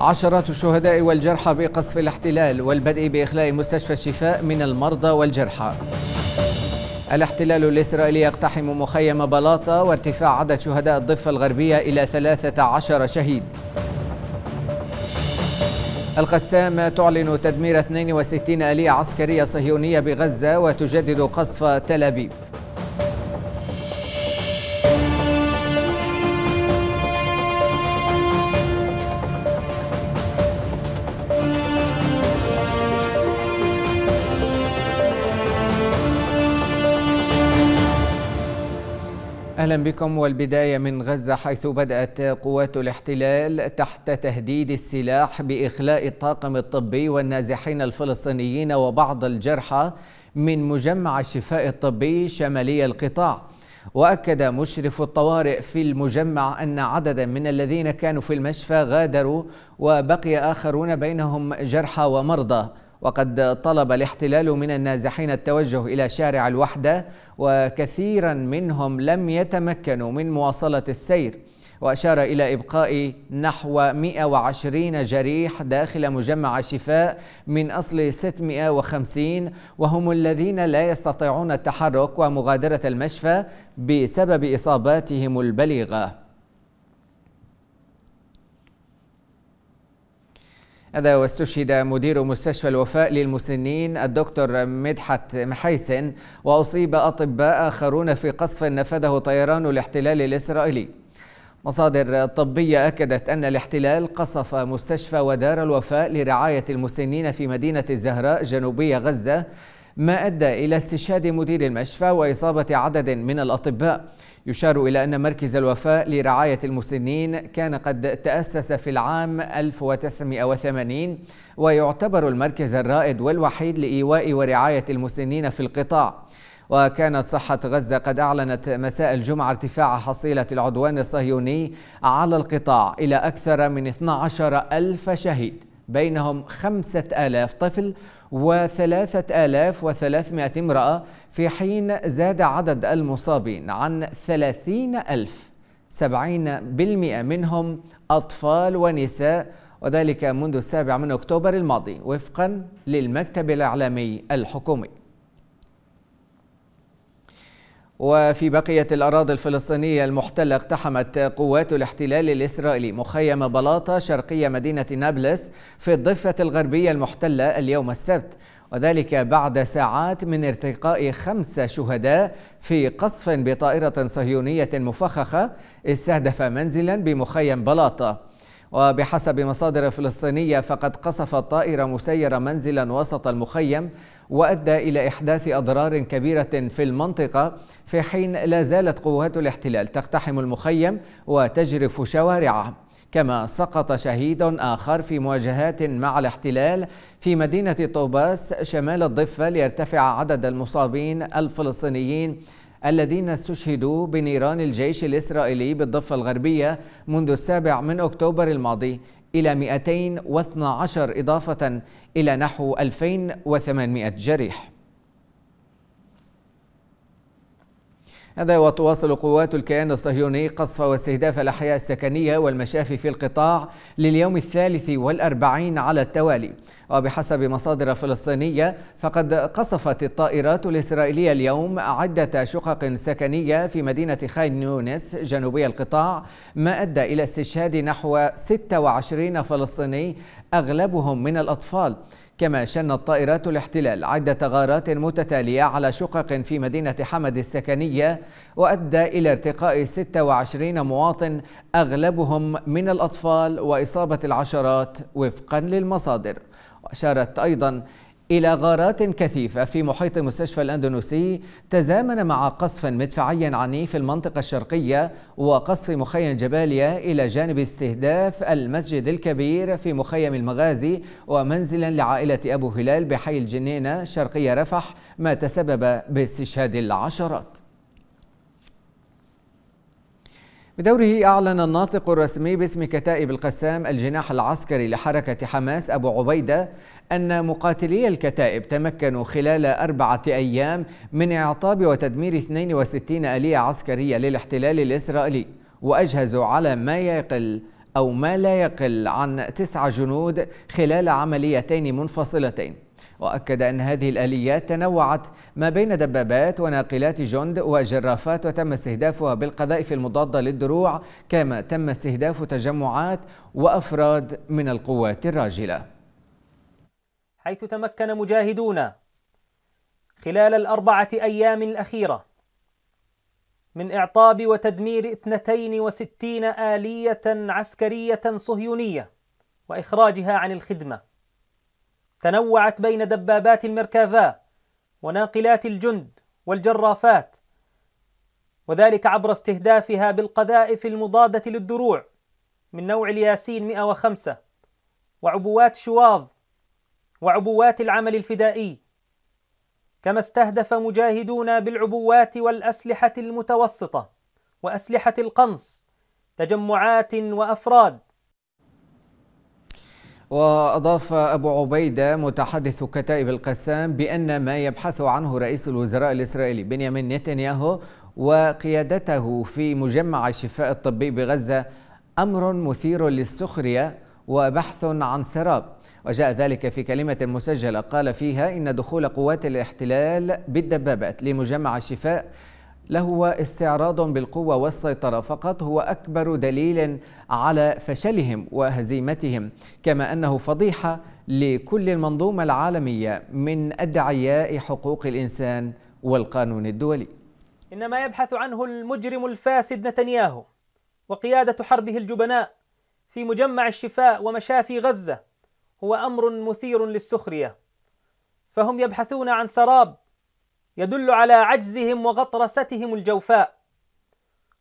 عشرات الشهداء والجرحى بقصف الاحتلال والبدء بإخلاء مستشفى الشفاء من المرضى والجرحى الاحتلال الإسرائيلي يقتحم مخيم بلاطة وارتفاع عدد شهداء الضفة الغربية إلى 13 شهيد القسام تعلن تدمير 62 آلية عسكرية صهيونية بغزة وتجدد قصف تل أبيب بكم والبداية من غزة حيث بدأت قوات الاحتلال تحت تهديد السلاح بإخلاء الطاقم الطبي والنازحين الفلسطينيين وبعض الجرحى من مجمع الشفاء الطبي شمالي القطاع وأكد مشرف الطوارئ في المجمع أن عددا من الذين كانوا في المشفى غادروا وبقي آخرون بينهم جرحى ومرضى وقد طلب الاحتلال من النازحين التوجه إلى شارع الوحدة وكثيرا منهم لم يتمكنوا من مواصلة السير وأشار إلى إبقاء نحو 120 جريح داخل مجمع شفاء من أصل 650 وهم الذين لا يستطيعون التحرك ومغادرة المشفى بسبب إصاباتهم البليغة هذا واستشهد مدير مستشفى الوفاء للمسنين الدكتور مدحت محيسن وأصيب أطباء آخرون في قصف نفذه طيران الاحتلال الإسرائيلي مصادر طبية أكدت أن الاحتلال قصف مستشفى ودار الوفاء لرعاية المسنين في مدينة الزهراء جنوبية غزة ما أدى إلى استشهاد مدير المشفى وإصابة عدد من الأطباء يشار إلى أن مركز الوفاء لرعاية المسنين كان قد تأسس في العام 1980 ويعتبر المركز الرائد والوحيد لإيواء ورعاية المسنين في القطاع وكانت صحة غزة قد أعلنت مساء الجمعة ارتفاع حصيلة العدوان الصهيوني على القطاع إلى أكثر من 12 ألف شهيد بينهم 5000 طفل وثلاثة آلاف وثلاثمائة امرأة في حين زاد عدد المصابين عن ثلاثين ألف سبعين بالمئة منهم أطفال ونساء وذلك منذ السابع من أكتوبر الماضي وفقا للمكتب الإعلامي الحكومي وفي بقية الأراضي الفلسطينية المحتلة اقتحمت قوات الاحتلال الإسرائيلي مخيم بلاطة شرقي مدينة نابلس في الضفة الغربية المحتلة اليوم السبت وذلك بعد ساعات من ارتقاء خمسة شهداء في قصف بطائرة صهيونية مفخخة استهدف منزلا بمخيم بلاطة وبحسب مصادر فلسطينية فقد قصفت طائرة مسيرة منزلا وسط المخيم وأدى إلى إحداث أضرار كبيرة في المنطقة في حين لا زالت قوات الاحتلال تقتحم المخيم وتجرف شوارعه كما سقط شهيد آخر في مواجهات مع الاحتلال في مدينة طوباس شمال الضفة ليرتفع عدد المصابين الفلسطينيين الذين استشهدوا بنيران الجيش الإسرائيلي بالضفة الغربية منذ السابع من أكتوبر الماضي إلى 212 إضافة إلى نحو 2800 جريح هذا وتواصل قوات الكيان الصهيوني قصف واستهداف الأحياء السكنية والمشافي في القطاع لليوم الثالث والأربعين على التوالي وبحسب مصادر فلسطينية فقد قصفت الطائرات الإسرائيلية اليوم عدة شقق سكنية في مدينة خان يونس جنوبي القطاع ما أدى إلى استشهاد نحو 26 فلسطيني أغلبهم من الأطفال كما شنت طائرات الاحتلال عدة غارات متتالية على شقق في مدينة حمد السكنية وأدى إلى ارتقاء 26 مواطن أغلبهم من الأطفال وإصابة العشرات وفقا للمصادر وأشارت أيضا إلى غارات كثيفة في محيط المستشفى الأندونوسي تزامن مع قصف مدفعي عنيف في المنطقة الشرقية وقصف مخيم جباليا إلى جانب استهداف المسجد الكبير في مخيم المغازي ومنزلا لعائلة أبو هلال بحي الجنينة شرقية رفح ما تسبب باستشهاد العشرات بدوره أعلن الناطق الرسمي باسم كتائب القسام الجناح العسكري لحركة حماس أبو عبيدة أن مقاتلي الكتائب تمكنوا خلال أربعة أيام من إعطاب وتدمير 62 آلية عسكرية للاحتلال الإسرائيلي وأجهزوا على ما يقل أو ما لا يقل عن تسعة جنود خلال عمليتين منفصلتين وأكد أن هذه الآليات تنوعت ما بين دبابات وناقلات جند وجرافات وتم استهدافها بالقذائف المضادة للدروع كما تم استهداف تجمعات وأفراد من القوات الراجلة حيث تمكن مجاهدون خلال الأربعة أيام الأخيرة من إعطاب وتدمير 62 آلية عسكرية صهيونية وإخراجها عن الخدمة تنوعت بين دبابات المركافة وناقلات الجند والجرافات وذلك عبر استهدافها بالقذائف المضادة للدروع من نوع الياسين 105 وعبوات شواظ وعبوات العمل الفدائي كما استهدف مجاهدون بالعبوات والأسلحة المتوسطة وأسلحة القنص تجمعات وأفراد وأضاف أبو عبيدة متحدث كتائب القسام بأن ما يبحث عنه رئيس الوزراء الإسرائيلي بنيامين نتنياهو وقيادته في مجمع الشفاء الطبي بغزة أمر مثير للسخرية وبحث عن سراب وجاء ذلك في كلمة مسجلة قال فيها إن دخول قوات الاحتلال بالدبابات لمجمع الشفاء لهو استعراض بالقوة والسيطرة فقط هو أكبر دليل على فشلهم وهزيمتهم كما أنه فضيحة لكل المنظومة العالمية من أدعياء حقوق الإنسان والقانون الدولي إنما يبحث عنه المجرم الفاسد نتنياهو وقيادة حربه الجبناء في مجمع الشفاء ومشافي غزة هو أمر مثير للسخرية فهم يبحثون عن سراب يدل على عجزهم وغطرستهم الجوفاء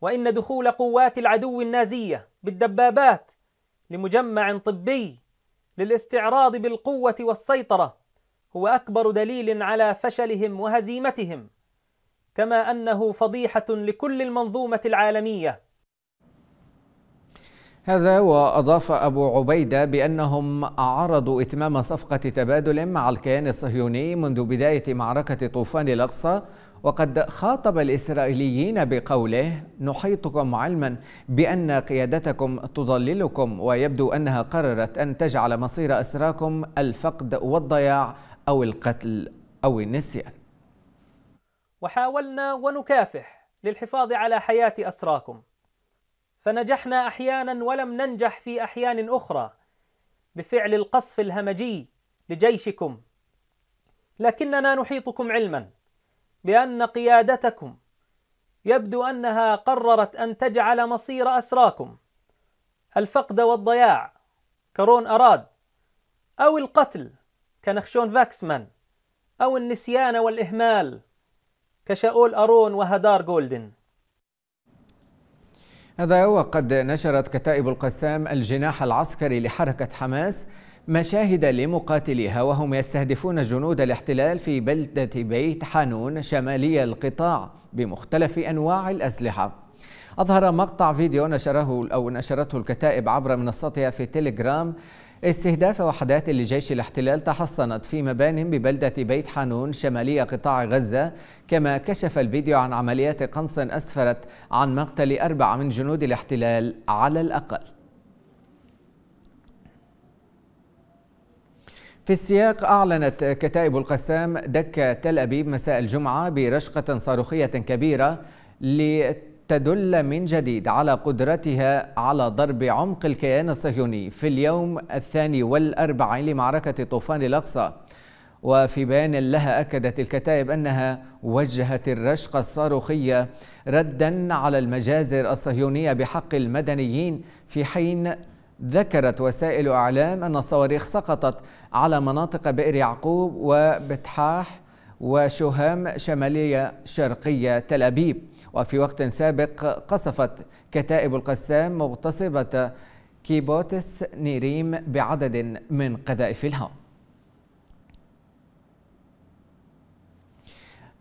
وان دخول قوات العدو النازيه بالدبابات لمجمع طبي للاستعراض بالقوه والسيطره هو اكبر دليل على فشلهم وهزيمتهم كما انه فضيحه لكل المنظومه العالميه هذا وأضاف أبو عبيدة بأنهم عرضوا إتمام صفقة تبادل مع الكيان الصهيوني منذ بداية معركة طوفان الأقصى وقد خاطب الإسرائيليين بقوله نحيطكم علما بأن قيادتكم تضللكم ويبدو أنها قررت أن تجعل مصير أسراكم الفقد والضياع أو القتل أو النسيان وحاولنا ونكافح للحفاظ على حياة أسراكم فنجحنا احيانا ولم ننجح في احيان اخرى بفعل القصف الهمجي لجيشكم لكننا نحيطكم علما بان قيادتكم يبدو انها قررت ان تجعل مصير اسراكم الفقد والضياع كرون اراد او القتل كنخشون فاكسمان او النسيان والاهمال كشاول ارون وهدار جولدن هذا وقد نشرت كتائب القسام الجناح العسكري لحركة حماس مشاهد لمقاتليها وهم يستهدفون جنود الاحتلال في بلدة بيت حانون شمالي القطاع بمختلف أنواع الأسلحة أظهر مقطع فيديو نشره أو نشرته الكتائب عبر منصتها في تيليجرام استهداف وحدات لجيش الاحتلال تحصنت في مبان ببلدة بيت حانون شمالية قطاع غزة كما كشف الفيديو عن عمليات قنص أسفرت عن مقتل أربعة من جنود الاحتلال على الأقل في السياق أعلنت كتائب القسام دك تل أبيب مساء الجمعة برشقة صاروخية كبيرة لت تدل من جديد على قدرتها على ضرب عمق الكيان الصهيوني في اليوم الثاني والأربعين لمعركة طوفان الأقصى وفي بيان لها أكدت الكتائب أنها وجهت الرشقة الصاروخية ردا على المجازر الصهيونية بحق المدنيين في حين ذكرت وسائل أعلام أن الصواريخ سقطت على مناطق بئر يعقوب وبتحاح وشهام شمالية شرقية تل أبيب وفي وقت سابق قصفت كتائب القسام مغتصبة كيبوتس نيريم بعدد من قذائفها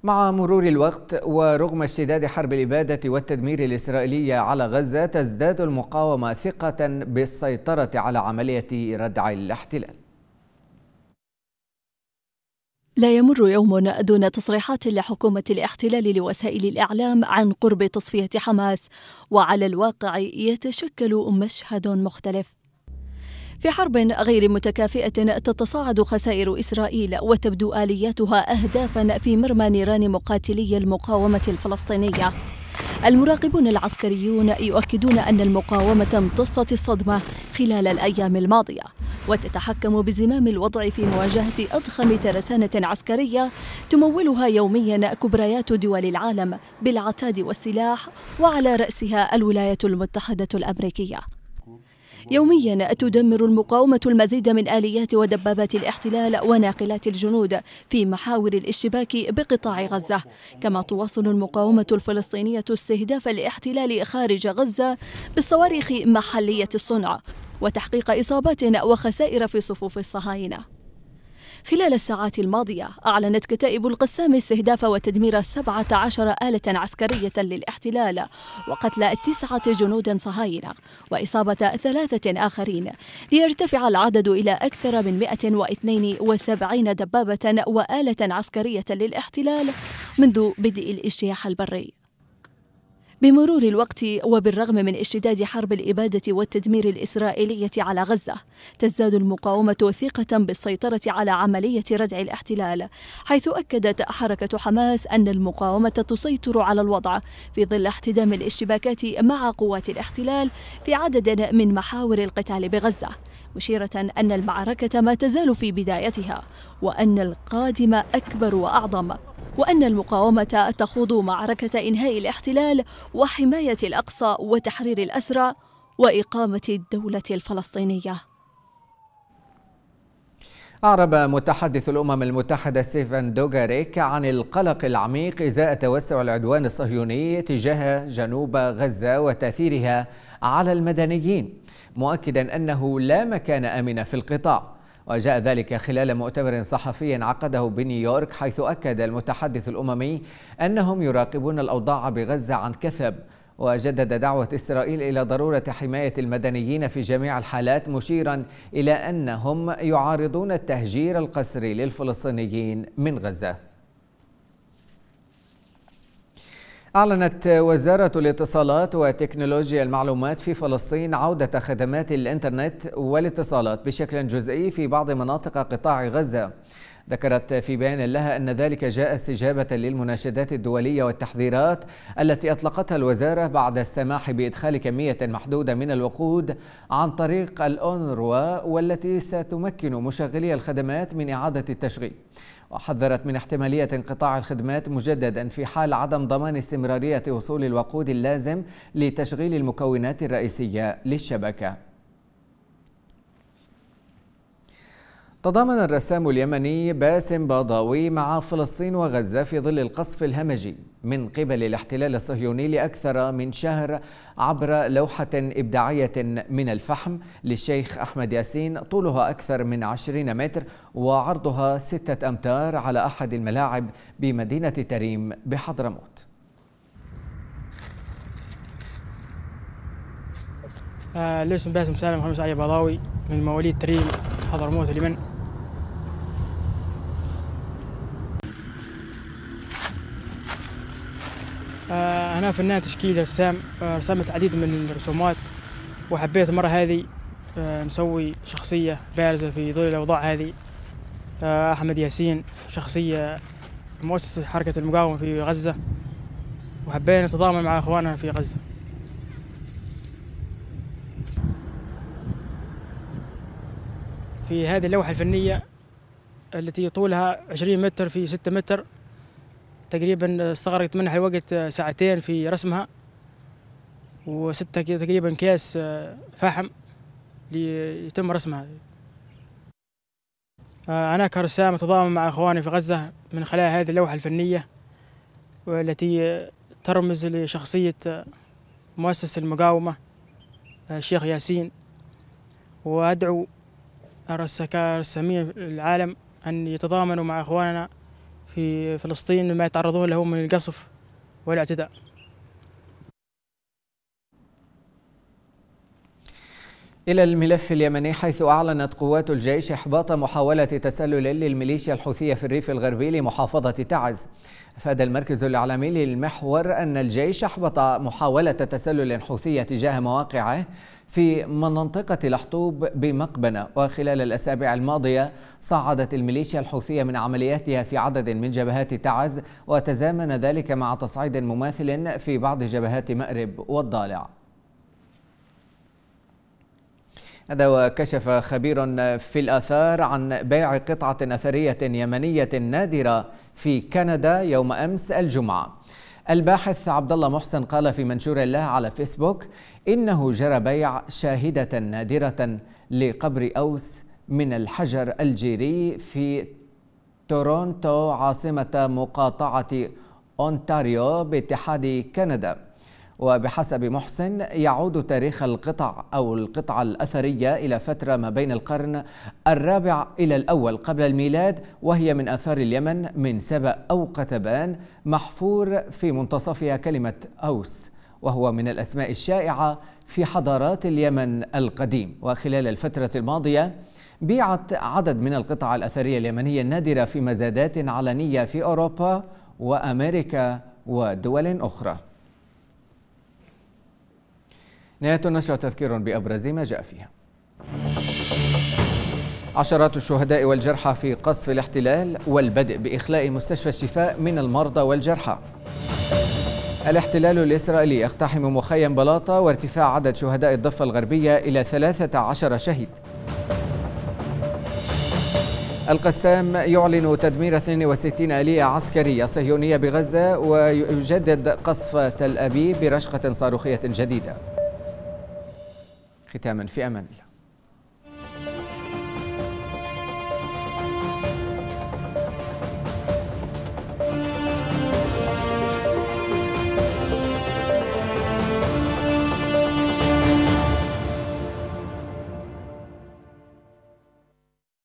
مع مرور الوقت ورغم اشتداد حرب الإبادة والتدمير الإسرائيلية على غزة تزداد المقاومة ثقة بالسيطرة على عملية ردع الاحتلال لا يمر يوم دون تصريحات لحكومة الاحتلال لوسائل الإعلام عن قرب تصفية حماس، وعلى الواقع يتشكل مشهد مختلف. في حرب غير متكافئة تتصاعد خسائر إسرائيل وتبدو آلياتها أهدافا في مرمى نيران مقاتلي المقاومة الفلسطينية. المراقبون العسكريون يؤكدون أن المقاومة امتصت الصدمة خلال الأيام الماضية وتتحكم بزمام الوضع في مواجهة أضخم ترسانة عسكرية تمولها يوميا كبريات دول العالم بالعتاد والسلاح وعلى رأسها الولايات المتحدة الأمريكية يوميا تدمر المقاومة المزيد من آليات ودبابات الاحتلال وناقلات الجنود في محاور الاشتباك بقطاع غزة كما تواصل المقاومة الفلسطينية استهداف الاحتلال خارج غزة بالصواريخ محلية الصنع وتحقيق إصابات وخسائر في صفوف الصهاينة خلال الساعات الماضية أعلنت كتائب القسام استهداف وتدمير 17 آلة عسكرية للاحتلال وقتل تسعة جنود صهاينة وإصابة ثلاثة آخرين ليرتفع العدد إلى أكثر من 172 دبابة وآلة عسكرية للاحتلال منذ بدء الاجتياح البري بمرور الوقت وبالرغم من اشتداد حرب الإبادة والتدمير الإسرائيلية على غزة تزداد المقاومة ثقة بالسيطرة على عملية ردع الاحتلال حيث أكدت حركة حماس أن المقاومة تسيطر على الوضع في ظل احتدام الاشتباكات مع قوات الاحتلال في عدد من محاور القتال بغزة مشيرة أن المعركة ما تزال في بدايتها وأن القادم أكبر وأعظم وأن المقاومة تخوض معركة إنهاء الاحتلال وحماية الأقصى وتحرير الأسرى وإقامة الدولة الفلسطينية أعرب متحدث الأمم المتحدة ستيفن دوغاريك عن القلق العميق إزاء توسع العدوان الصهيوني تجاه جنوب غزة وتأثيرها على المدنيين مؤكدا أنه لا مكان آمن في القطاع وجاء ذلك خلال مؤتمر صحفي عقده بنيويورك حيث أكد المتحدث الأممي أنهم يراقبون الأوضاع بغزة عن كثب وجدد دعوة إسرائيل إلى ضرورة حماية المدنيين في جميع الحالات مشيرا إلى أنهم يعارضون التهجير القسري للفلسطينيين من غزة أعلنت وزارة الاتصالات وتكنولوجيا المعلومات في فلسطين عودة خدمات الإنترنت والاتصالات بشكل جزئي في بعض مناطق قطاع غزة ذكرت في بيان لها أن ذلك جاء استجابة للمناشدات الدولية والتحذيرات التي أطلقتها الوزارة بعد السماح بإدخال كمية محدودة من الوقود عن طريق الأونروا والتي ستمكن مشغلي الخدمات من إعادة التشغيل وحذرت من احتمالية انقطاع الخدمات مجددا في حال عدم ضمان استمرارية وصول الوقود اللازم لتشغيل المكونات الرئيسية للشبكة تضامن الرسام اليمني باسم باضاوي مع فلسطين وغزة في ظل القصف الهمجي من قبل الاحتلال الصهيوني لأكثر من شهر عبر لوحة إبداعية من الفحم للشيخ أحمد ياسين طولها أكثر من 20 متر وعرضها ستة أمتار على أحد الملاعب بمدينة تريم بحضرموت آه الاسم باسم سالم محمد علي باضاوي من مواليد تريم حضرموت اليمن معناها فنان تشكيل رسام آه، رسمت العديد من الرسومات وحبيت المرة هذه آه، نسوي شخصية بارزة في ظل الأوضاع هذه آه، أحمد ياسين شخصية مؤسس حركة المقاومة في غزة وحبينا نتضامن مع إخواننا في غزة في هذه اللوحة الفنية التي طولها 20 متر في 6 متر تقريبا استغرقت منها الوقت ساعتين في رسمها وستة تقريبا كيس آه، فحم ليتم رسمها آه، أنا كرسام أتضامن مع إخواني في غزة من خلال هذه اللوحة الفنية والتي ترمز لشخصية آه، مؤسس المقاومة الشيخ ياسين وأدعو الرسامين العالم أن يتضامنوا مع إخواننا في فلسطين ما يتعرضون له من القصف والاعتداء إلى الملف اليمني حيث أعلنت قوات الجيش إحباط محاولة تسلل للميليشيا الحوثية في الريف الغربي لمحافظة تعز أفاد المركز الإعلامي للمحور أن الجيش أحبط محاولة تسلل حوثية تجاه مواقعه في منطقة لحطوب بمقبنة وخلال الأسابيع الماضية صعدت الميليشيا الحوثية من عملياتها في عدد من جبهات تعز وتزامن ذلك مع تصعيد مماثل في بعض جبهات مأرب والضالع هذا وكشف خبير في الآثار عن بيع قطعة أثرية يمنية نادرة في كندا يوم أمس الجمعة الباحث عبد الله محسن قال في منشور له على فيسبوك إنه جرى بيع شاهدة نادرة لقبر أوس من الحجر الجيري في تورونتو عاصمة مقاطعة أونتاريو باتحاد كندا وبحسب محسن يعود تاريخ القطع أو القطعة الأثرية إلى فترة ما بين القرن الرابع إلى الأول قبل الميلاد وهي من آثار اليمن من سبأ أو قتبان محفور في منتصفها كلمة أوس وهو من الأسماء الشائعة في حضارات اليمن القديم وخلال الفترة الماضية بيعت عدد من القطع الأثرية اليمنية النادرة في مزادات علنية في أوروبا وأمريكا ودول أخرى نهاية النشرة تذكير بأبرز ما جاء فيها عشرات الشهداء والجرحى في قصف الاحتلال والبدء بإخلاء مستشفى الشفاء من المرضى والجرحى الاحتلال الإسرائيلي يقتحم مخيم بلاطة وارتفاع عدد شهداء الضفة الغربية إلى 13 شهيد القسام يعلن تدمير 62 آلية عسكرية صهيونية بغزة ويجدد قصف تل أبيب برشقة صاروخية جديدة ختاما في امان الله